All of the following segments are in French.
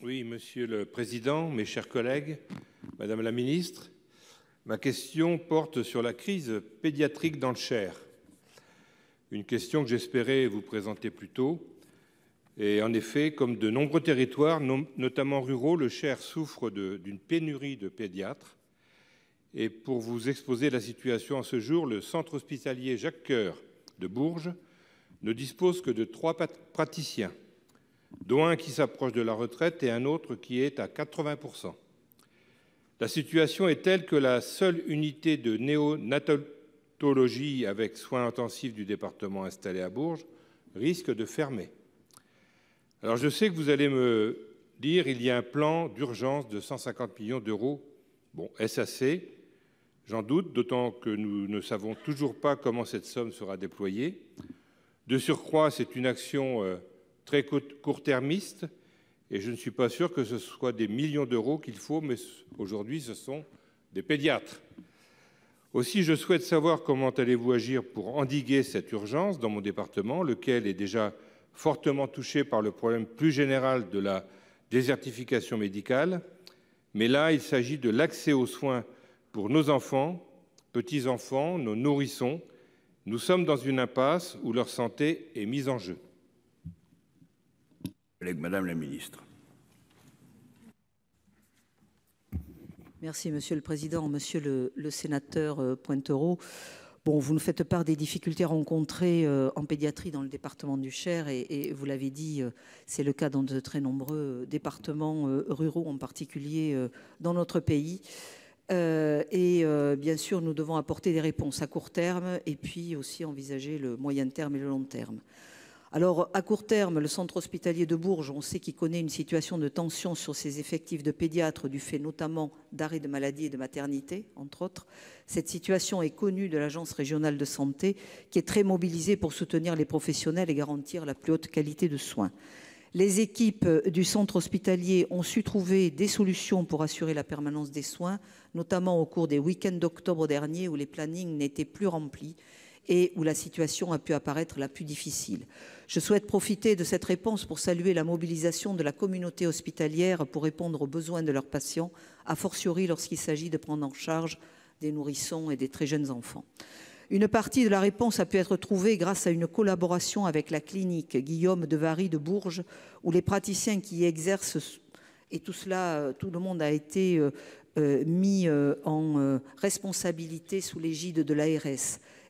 Oui, Monsieur le Président, mes chers collègues, Madame la Ministre, ma question porte sur la crise pédiatrique dans le Cher. Une question que j'espérais vous présenter plus tôt. Et en effet, comme de nombreux territoires, notamment ruraux, le Cher souffre d'une pénurie de pédiatres. Et pour vous exposer la situation à ce jour, le centre hospitalier Jacques Cœur de Bourges ne dispose que de trois praticiens dont un qui s'approche de la retraite et un autre qui est à 80%. La situation est telle que la seule unité de néonatologie avec soins intensifs du département installée à Bourges risque de fermer. Alors je sais que vous allez me dire il y a un plan d'urgence de 150 millions d'euros. Bon, est-ce assez J'en doute, d'autant que nous ne savons toujours pas comment cette somme sera déployée. De surcroît, c'est une action euh, très court-termiste, et je ne suis pas sûr que ce soit des millions d'euros qu'il faut, mais aujourd'hui ce sont des pédiatres. Aussi, je souhaite savoir comment allez-vous agir pour endiguer cette urgence dans mon département, lequel est déjà fortement touché par le problème plus général de la désertification médicale. Mais là, il s'agit de l'accès aux soins pour nos enfants, petits-enfants, nos nourrissons. Nous sommes dans une impasse où leur santé est mise en jeu. Madame la Ministre. Merci Monsieur le Président, Monsieur le, Sénateur euh, Pointero, Bon, vous nous faites part des difficultés rencontrées euh, en pédiatrie dans le département du Cher et, vous l'avez dit, euh, c'est le cas dans de très nombreux départements ruraux, en particulier dans notre pays. et bien sûr, nous devons apporter des réponses à court terme et puis aussi envisager le moyen terme et le long terme. Alors, à court terme, le centre hospitalier de Bourges, on sait qu'il connaît une situation de tension sur ses effectifs de pédiatres, du fait notamment d'arrêts de maladie et de maternité, entre autres. Cette situation est connue de l'Agence régionale de santé, qui est très mobilisée pour soutenir les professionnels et garantir la plus haute qualité de soins. Les équipes du centre hospitalier ont su trouver des solutions pour assurer la permanence des soins, notamment au cours des week-ends d'octobre dernier où les plannings n'étaient plus remplis et où la situation a pu apparaître la plus difficile. Je souhaite profiter de cette réponse pour saluer la mobilisation de la communauté hospitalière pour répondre aux besoins de leurs patients, a fortiori lorsqu'il s'agit de prendre en charge des nourrissons et des très jeunes enfants. Une partie de la réponse a pu être trouvée grâce à une collaboration avec la clinique Guillaume de Vary de Bourges, où les praticiens qui y exercent et tout cela, euh, tout le monde a été euh, euh, mis euh, en euh, responsabilité sous l'égide de l'ARS.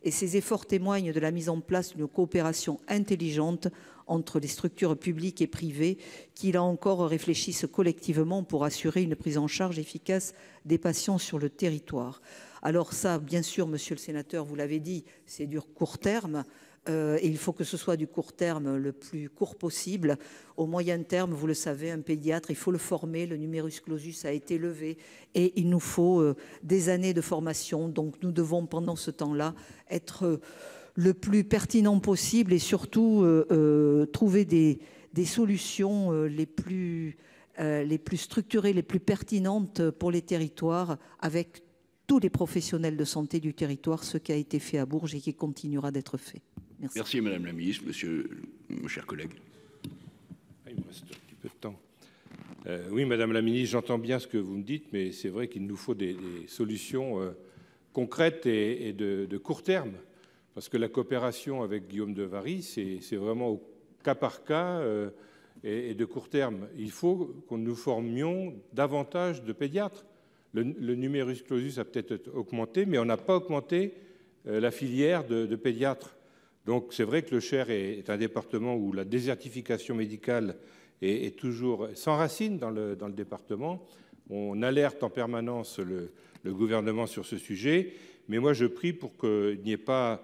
Et ces efforts témoignent de la mise en place d'une coopération intelligente entre les structures publiques et privées qui, là encore, réfléchissent collectivement pour assurer une prise en charge efficace des patients sur le territoire. Alors ça, bien sûr, monsieur le sénateur, vous l'avez dit, c'est dur court terme, euh, il faut que ce soit du court terme le plus court possible. Au moyen terme, vous le savez, un pédiatre, il faut le former. Le numerus clausus a été levé et il nous faut euh, des années de formation. Donc nous devons pendant ce temps-là être euh, le plus pertinent possible et surtout trouver des, solutions les, plus, les plus structurées, les plus pertinentes pour les territoires avec tous les professionnels de santé du territoire, ce qui a été fait à Bourges et qui continuera d'être fait. Merci. Madame la Ministre, Monsieur, mon cher collègue. Ah, il me reste un petit peu de temps. Euh, oui, Madame la Ministre, j'entends bien ce que vous me dites, mais c'est vrai qu'il nous faut des, solutions euh, concrètes et, de, court terme, parce que la coopération avec Guillaume de Vary, c'est vraiment au cas par cas euh, et, de court terme. Il faut qu'on nous formions davantage de pédiatres. Le, le numerus clausus a peut-être augmenté, mais on n'a pas augmenté la filière de pédiatres. Donc c'est vrai que le Cher est, un département où la désertification médicale est, toujours sans racine dans le, département. On alerte en permanence le, gouvernement sur ce sujet, mais moi je prie pour qu'il n'y ait pas,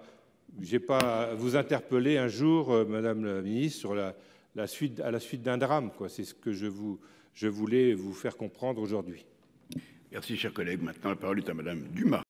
j'ai pas vous interpeller un jour, euh, Madame la Ministre, à la suite d'un drame. C'est ce que je, je voulais vous faire comprendre aujourd'hui. Merci, chers collègues. Maintenant, la parole est à Madame Dumas.